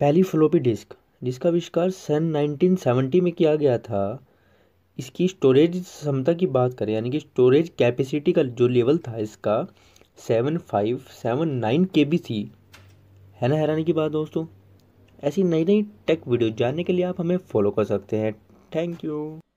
पहली floppy disc जिसका आविष्कार सन 1970 में किया गया था इसकी स्टोरेज क्षमता की बात करें यानी कि स्टोरेज कैपेसिटी का जो लेवल था इसका सेवन फाइव सेवन नाइन के बी थी है ना हैरानी की बात दोस्तों ऐसी नई नई टेक वीडियो जानने के लिए आप हमें फॉलो कर सकते हैं थैंक यू